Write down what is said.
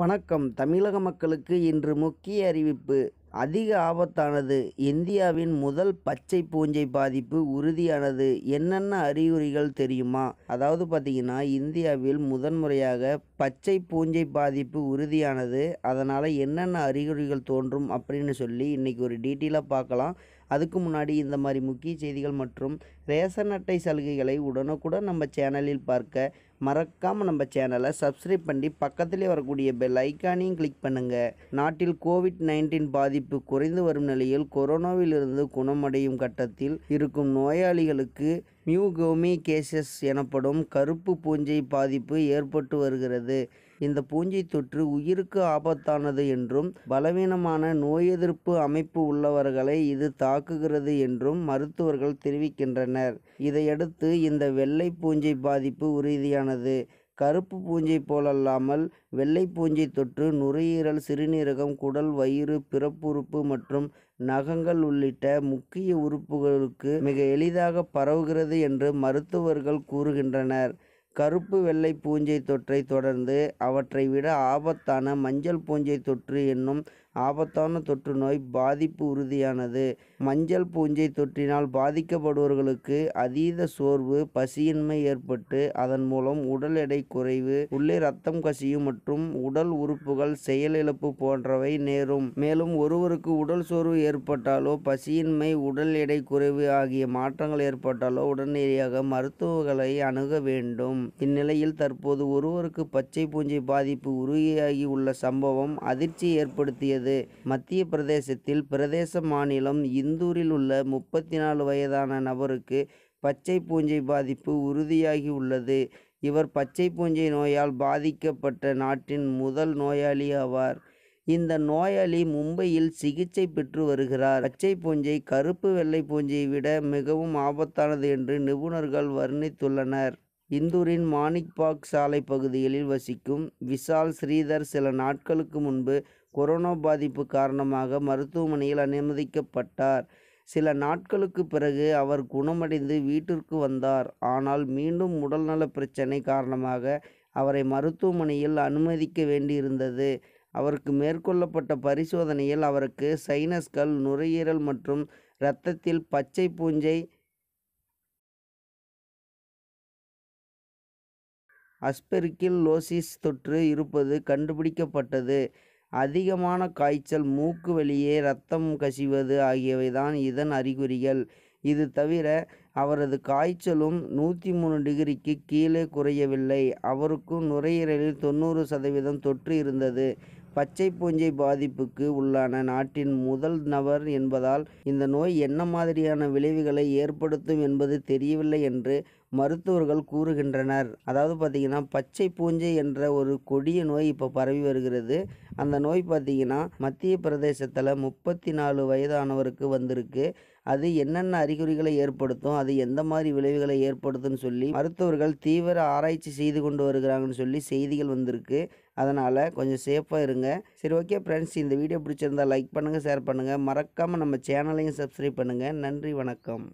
வணக்கம் தமிழக மக்களுக்கு இன்று முக்கிய அறிவிப்பு அதிக ஆபத்தானது இந்தியாவின் முதல் பச்சை பூஞ்சை பாதிப்பு உறுதியானது என்னென்ன அறிகுறிகள் தெரியுமா அதாவது பார்த்திங்கன்னா இந்தியாவில் முதன்முறையாக பச்சை பூஞ்சை பாதிப்பு உறுதியானது அதனால் என்னென்ன அறிகுறிகள் தோன்றும் அப்படின்னு சொல்லி இன்றைக்கி ஒரு டீட்டெயிலாக பார்க்கலாம் அதுக்கு முன்னாடி இந்த மாதிரி முக்கிய செய்திகள் மற்றும் ரேஷன் அட்டை சலுகைகளை உடனுக்குடன் நம்ம சேனலில் பார்க்க மறக்காமல் நம்ம சேனலை சப்ஸ்கிரைப் பண்ணி பக்கத்திலே வரக்கூடிய பெல் ஐக்கானையும் கிளிக் பண்ணுங்கள் நாட்டில் கோவிட் நைன்டீன் பாதிப்பு குறைந்து வரும் நிலையில் கொரோனாவிலிருந்து குணமடையும் கட்டத்தில் இருக்கும் நோயாளிகளுக்கு மியூகோமி கேசஸ் எனப்படும் கருப்பு பூஞ்சை பாதிப்பு ஏற்பட்டு வருகிறது இந்த பூஞ்சை தொற்று உயிருக்கு ஆபத்தானது என்றும் பலவீனமான நோய் எதிர்ப்பு அமைப்பு உள்ளவர்களை இது தாக்குகிறது என்றும் மருத்துவர்கள் தெரிவிக்கின்றனர் இதையடுத்து இந்த வெள்ளை பூஞ்சை பாதிப்பு உறுதியானது கருப்பு பூஞ்சை போலல்லாமல் வெள்ளை பூஞ்சை தொற்று நுரையீரல் சிறுநீரகம் குடல் வயிறு பிறப்புறுப்பு மற்றும் நகங்கள் உள்ளிட்ட முக்கிய உறுப்புகளுக்கு மிக எளிதாக பரவுகிறது என்று மருத்துவர்கள் கூறுகின்றனர் கருப்பு வெள்ளை பூஞ்சை தொற்றை தொடர்ந்து அவற்றை விட ஆபத்தான மஞ்சள் பூஞ்சை தொற்று என்னும் ஆபத்தான தொற்று நோய் பாதிப்பு உறுதியானது மஞ்சள் பூஞ்சை தொற்றினால் பாதிக்கப்படுபவர்களுக்கு அதீத சோர்வு பசியின்மை ஏற்பட்டு அதன் மூலம் உடல் எடை குறைவு உள்ளே ரத்தம் கசியும் மற்றும் உடல் உறுப்புகள் செயலிழப்பு போன்றவை நேரும் மேலும் ஒருவருக்கு உடல் சோர்வு ஏற்பட்டாலோ பசியின்மை உடல் எடை குறைவு ஆகிய மாற்றங்கள் ஏற்பட்டாலோ உடனடியாக மருத்துவர்களை அணுக வேண்டும் இந்நிலையில் தற்போது ஒருவருக்கு பச்சை பூஞ்சை பாதிப்பு உறுதியாகி உள்ள சம்பவம் அதிர்ச்சி ஏற்படுத்தியது மத்திய பிரதேசத்தில் பிரதேச மாநிலம் இந்தூரில் உள்ள முப்பத்தி நாலு வயதான நபருக்கு பச்சை பூஞ்சை பாதிப்பு உறுதியாகி உள்ளது இவர் பச்சை பூஞ்சை நோயால் பாதிக்கப்பட்ட நாட்டின் முதல் நோயாளி ஆவார் இந்த நோயாளி மும்பையில் சிகிச்சை பெற்று வருகிறார் பச்சை பூஞ்சை கருப்பு வெள்ளை பூஞ்சையை விட மிகவும் ஆபத்தானது என்று நிபுணர்கள் வர்ணித்துள்ளனர் இந்தூரின் மாணிக் பாக் சாலை பகுதிகளில் வசிக்கும் விஷால் ஸ்ரீதர் சில நாட்களுக்கு முன்பு கொரோனா பாதிப்பு காரணமாக மருத்துவமனையில் அனுமதிக்கப்பட்டார் சில நாட்களுக்கு பிறகு அவர் குணமடைந்து வீட்டிற்கு வந்தார் ஆனால் மீண்டும் உடல்நல பிரச்சனை காரணமாக அவரை மருத்துவமனையில் அனுமதிக்க வேண்டியிருந்தது அவருக்கு மேற்கொள்ளப்பட்ட பரிசோதனையில் அவருக்கு சைனஸ்கள் நுரையீரல் மற்றும் இரத்தத்தில் பச்சை பூஞ்சை லோசிஸ் தொற்று இருப்பது கண்டுபிடிக்கப்பட்டது. அதிகமான காய்ச்சல் மூக்கு வழியே இரத்தம் கசிவது ஆகியவை தான் இதன் அறிகுறிகள். இது தவிர அவரது காய்ச்சலும் நூற்றி மூணு டிகிரிக்கு கீழே குறையவில்லை. அவருக்கும் நுரையீரலில் தொண்ணூறு சதவீதம் தொற்று இருந்தது. பச்சை பூஞ்சை பாதிப்புக்கு உள்ளான நாட்டின் முதல் நபர் என்பதால் இந்த நோய் என்ன மாதிரியான விளைவுகளை ஏற்படுத்தும் என்பது தெரியவில்லை என்று மருத்துவர்கள் கூறுகின்றனர் அதாவது பார்த்திங்கன்னா பச்சை பூஞ்சை என்ற ஒரு கொடிய நோய் இப்போ பரவி வருகிறது அந்த நோய் பார்த்திங்கன்னா மத்திய பிரதேசத்தில் முப்பத்தி நாலு வயதானவருக்கு வந்திருக்கு அது என்னென்ன அறிகுறிகளை ஏற்படுத்தும் அது எந்த மாதிரி விளைவுகளை ஏற்படுத்தும்னு சொல்லி மருத்துவர்கள் தீவிர ஆராய்ச்சி செய்து கொண்டு வருகிறாங்கன்னு சொல்லி செய்திகள் வந்திருக்கு அதனால் கொஞ்சம் சேஃபாக இருங்க சரி ஓகே ஃப்ரெண்ட்ஸ் இந்த வீடியோ பிடிச்சிருந்தால் லைக் பண்ணுங்கள் ஷேர் பண்ணுங்கள் மறக்காமல் நம்ம சேனலையும் சப்ஸ்கிரைப் பண்ணுங்கள் நன்றி வணக்கம்